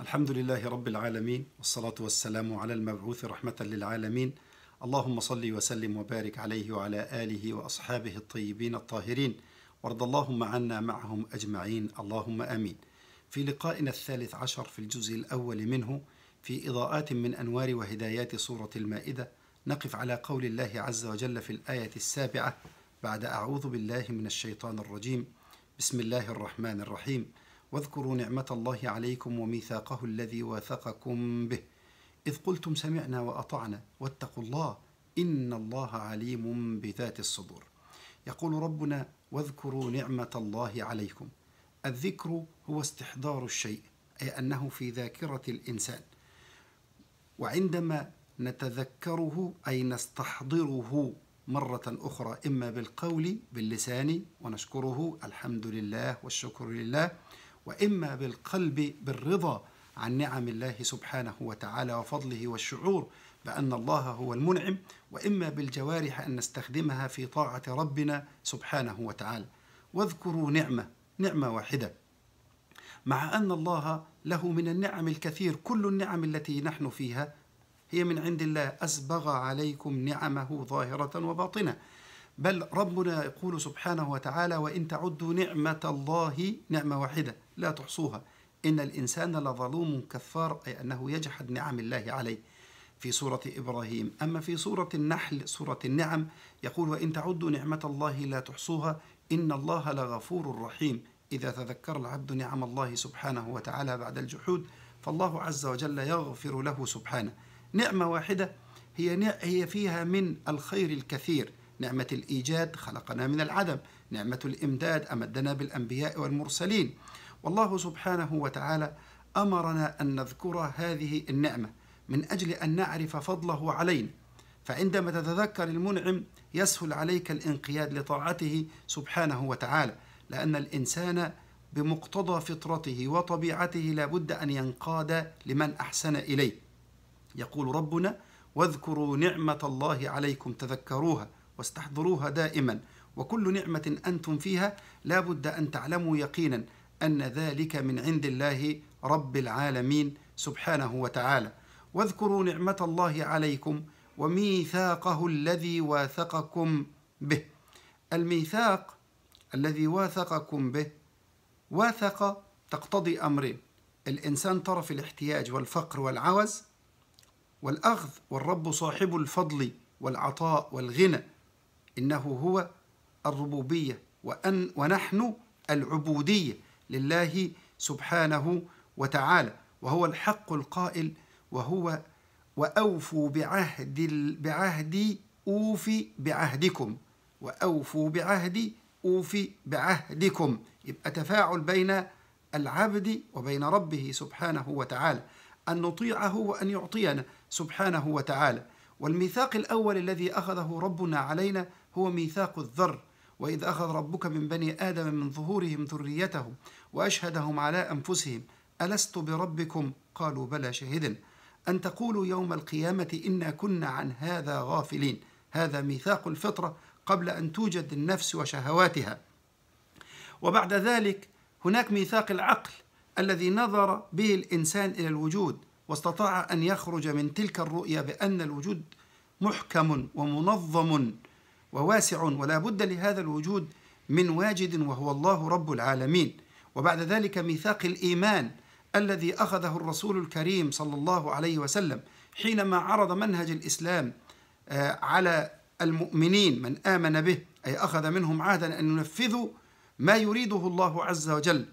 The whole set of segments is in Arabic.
الحمد لله رب العالمين والصلاة والسلام على المبعوث رحمة للعالمين اللهم صل وسلم وبارك عليه وعلى آله وأصحابه الطيبين الطاهرين وارض اللهم عنا معهم أجمعين اللهم آمين في لقائنا الثالث عشر في الجزء الأول منه في إضاءات من أنوار وهدايات سورة المائدة نقف على قول الله عز وجل في الآية السابعة بعد أعوذ بالله من الشيطان الرجيم بسم الله الرحمن الرحيم واذكروا نعمة الله عليكم وميثاقه الذي واثقكم به إذ قلتم سمعنا وأطعنا واتقوا الله إن الله عليم بذات الصدور يقول ربنا واذكروا نعمة الله عليكم الذكر هو استحضار الشيء أي أنه في ذاكرة الإنسان وعندما نتذكره أي نستحضره مرة أخرى إما بالقول باللسان ونشكره الحمد لله والشكر لله وإما بالقلب بالرضا عن نعم الله سبحانه وتعالى وفضله والشعور بأن الله هو المنعم وإما بالجوارح أن نستخدمها في طاعة ربنا سبحانه وتعالى واذكروا نعمة نعمة واحدة مع أن الله له من النعم الكثير كل النعم التي نحن فيها هي من عند الله أسبغ عليكم نعمه ظاهرة وباطنة بل ربنا يقول سبحانه وتعالى وإن تعدوا نعمة الله نعمة واحدة لا تحصوها إن الإنسان لظلوم كفار أي أنه يجحد نعم الله عليه في سورة إبراهيم أما في سورة النحل سورة النعم يقول وإن تعدوا نعمة الله لا تحصوها إن الله لغفور رحيم إذا تذكر العبد نعم الله سبحانه وتعالى بعد الجحود فالله عز وجل يغفر له سبحانه نعمة واحدة هي هي فيها من الخير الكثير نعمة الإيجاد خلقنا من العدم نعمة الإمداد أمدنا بالأنبياء والمرسلين والله سبحانه وتعالى أمرنا أن نذكر هذه النعمة من أجل أن نعرف فضله علينا فعندما تتذكر المنعم يسهل عليك الانقياد لطاعته سبحانه وتعالى لأن الإنسان بمقتضى فطرته وطبيعته لابد أن ينقاد لمن أحسن إليه يقول ربنا واذكروا نعمة الله عليكم تذكروها واستحضروها دائما وكل نعمة أنتم فيها لا بد أن تعلموا يقينا أن ذلك من عند الله رب العالمين سبحانه وتعالى واذكروا نعمة الله عليكم وميثاقه الذي واثقكم به الميثاق الذي واثقكم به واثق تقتضي امرين الانسان طرف الاحتياج والفقر والعوز والاخذ والرب صاحب الفضل والعطاء والغنى إنه هو الربوبية وأن ونحن العبودية لله سبحانه وتعالى وهو الحق القائل وهو وأوفوا بعهد بعهدي أوفي بعهدكم وأوفوا بعهدي أوفي بعهدكم يبقى تفاعل بين العبد وبين ربه سبحانه وتعالى أن نطيعه وأن يعطينا سبحانه وتعالى والميثاق الأول الذي أخذه ربنا علينا هو ميثاق الذر وإذ أخذ ربك من بني آدم من ظهورهم ذريتهم وأشهدهم على أنفسهم ألست بربكم قالوا بلى شهد أن تقولوا يوم القيامة إنا كنا عن هذا غافلين هذا ميثاق الفطرة قبل أن توجد النفس وشهواتها وبعد ذلك هناك ميثاق العقل الذي نظر به الإنسان إلى الوجود واستطاع أن يخرج من تلك الرؤية بأن الوجود محكم ومنظم وواسع ولا بد لهذا الوجود من واجد وهو الله رب العالمين وبعد ذلك ميثاق الإيمان الذي أخذه الرسول الكريم صلى الله عليه وسلم حينما عرض منهج الإسلام آه، على المؤمنين من آمن به أي أخذ منهم عهدا أن ينفذوا ما يريده الله عز وجل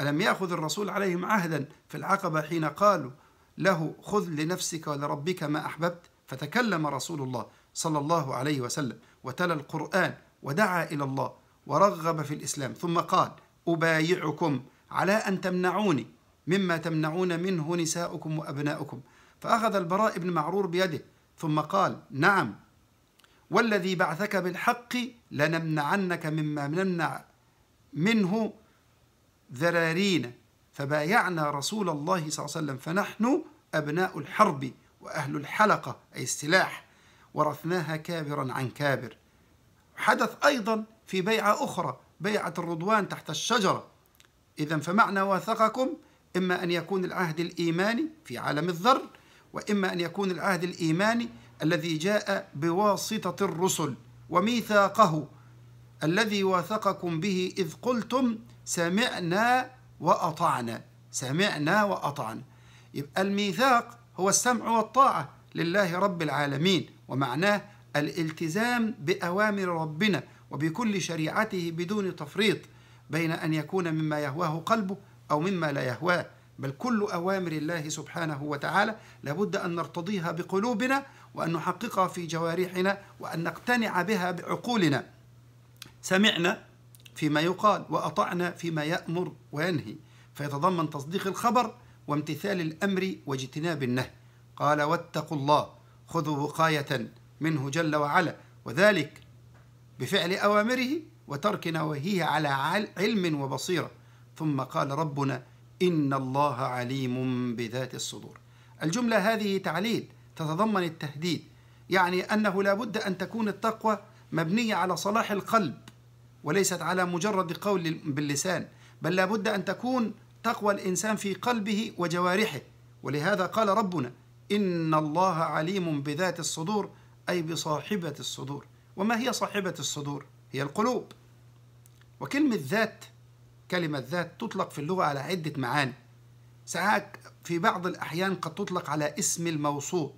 ألم يأخذ الرسول عليهم عهدا في العقبة حين قالوا له خذ لنفسك ولربك ما أحببت فتكلم رسول الله صلى الله عليه وسلم وتلى القرآن ودعا إلى الله ورغب في الإسلام ثم قال أبايعكم على أن تمنعوني مما تمنعون منه نساؤكم وأبناؤكم فأخذ البراء بن معرور بيده ثم قال نعم والذي بعثك بالحق لنمنعنك مما نمنع منه ذرارينا فبايعنا رسول الله صلى الله عليه وسلم فنحن أبناء الحرب وأهل الحلقة أي السلاح ورثناها كابرا عن كابر حدث أيضا في بيعة أخرى بيعة الرضوان تحت الشجرة إذا فمعنى واثقكم إما أن يكون العهد الإيماني في عالم الذر وإما أن يكون العهد الإيماني الذي جاء بواسطة الرسل وميثاقه الذي واثقكم به إذ قلتم سمعنا وأطعنا سمعنا وأطعنا يبقى الميثاق هو السمع والطاعة لله رب العالمين ومعناه الالتزام بأوامر ربنا وبكل شريعته بدون تفريط بين أن يكون مما يهواه قلبه أو مما لا يهواه بل كل أوامر الله سبحانه وتعالى لابد أن نرتضيها بقلوبنا وأن نحققها في جوارحنا وأن نقتنع بها بعقولنا سمعنا فيما يقال وأطعنا فيما يأمر وينهي فيتضمن تصديق الخبر وامتثال الأمر واجتناب النهي قال واتقوا الله خذوا وقاية منه جل وعلا وذلك بفعل أوامره وترك نواهيه على علم وبصيرة ثم قال ربنا إن الله عليم بذات الصدور الجملة هذه تعليل تتضمن التهديد يعني أنه لا بد أن تكون التقوى مبنية على صلاح القلب وليست على مجرد قول باللسان بل لابد أن تكون تقوى الإنسان في قلبه وجوارحه ولهذا قال ربنا إن الله عليم بذات الصدور أي بصاحبة الصدور وما هي صاحبة الصدور؟ هي القلوب وكلمة ذات كلمة ذات تطلق في اللغة على عدة معاني ساعات في بعض الأحيان قد تطلق على اسم الموصول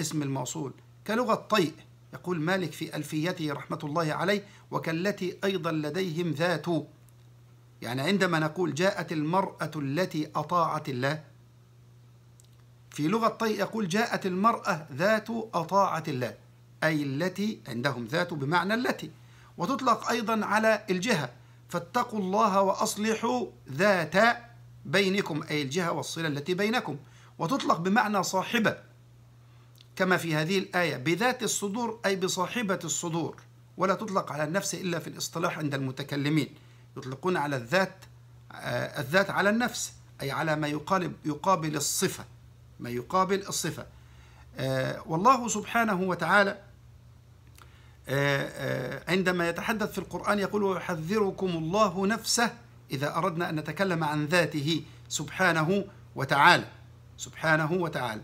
اسم الموصول كلغة طيء يقول مالك في ألفيته رحمة الله عليه وكالتي أيضا لديهم ذات يعني عندما نقول جاءت المرأة التي أطاعت الله في لغة طي يقول جاءت المرأة ذات أطاعت الله أي التي عندهم ذات بمعنى التي وتطلق أيضا على الجهة فاتقوا الله وأصلحوا ذات بينكم أي الجهة والصلة التي بينكم وتطلق بمعنى صاحبة كما في هذه الآية بذات الصدور أي بصاحبة الصدور ولا تطلق على النفس إلا في الاصطلاح عند المتكلمين يطلقون على الذات آه الذات على النفس أي على ما يقالب يقابل الصفة ما يقابل الصفة آه والله سبحانه وتعالى آه, آه، عندما يتحدث في القرآن يقول ويحذركم الله نفسه إذا أردنا أن نتكلم عن ذاته سبحانه وتعالى سبحانه وتعالى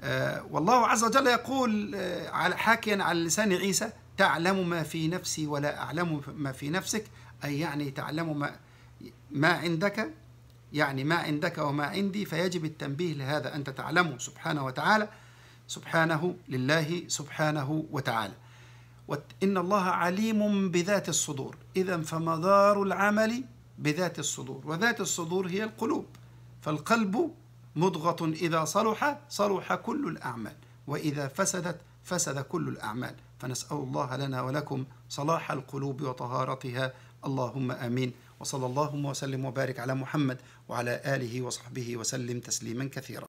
آه، والله عز وجل يقول آه، حاكيا على لسان عيسى تعلم ما في نفسي ولا أعلم ما في نفسك أي يعني تعلم ما, ما عندك يعني ما عندك وما عندي فيجب التنبيه لهذا أنت تعلمه سبحانه وتعالى سبحانه لله سبحانه وتعالى إن الله عليم بذات الصدور إذا فمدار العمل بذات الصدور وذات الصدور هي القلوب فالقلب مضغة إذا صلح صلح كل الأعمال وإذا فسدت فسد كل الأعمال فنسأل الله لنا ولكم صلاح القلوب وطهارتها اللهم آمين وصلى اللهم وسلم وبارك على محمد وعلى آله وصحبه وسلم تسليما كثيرا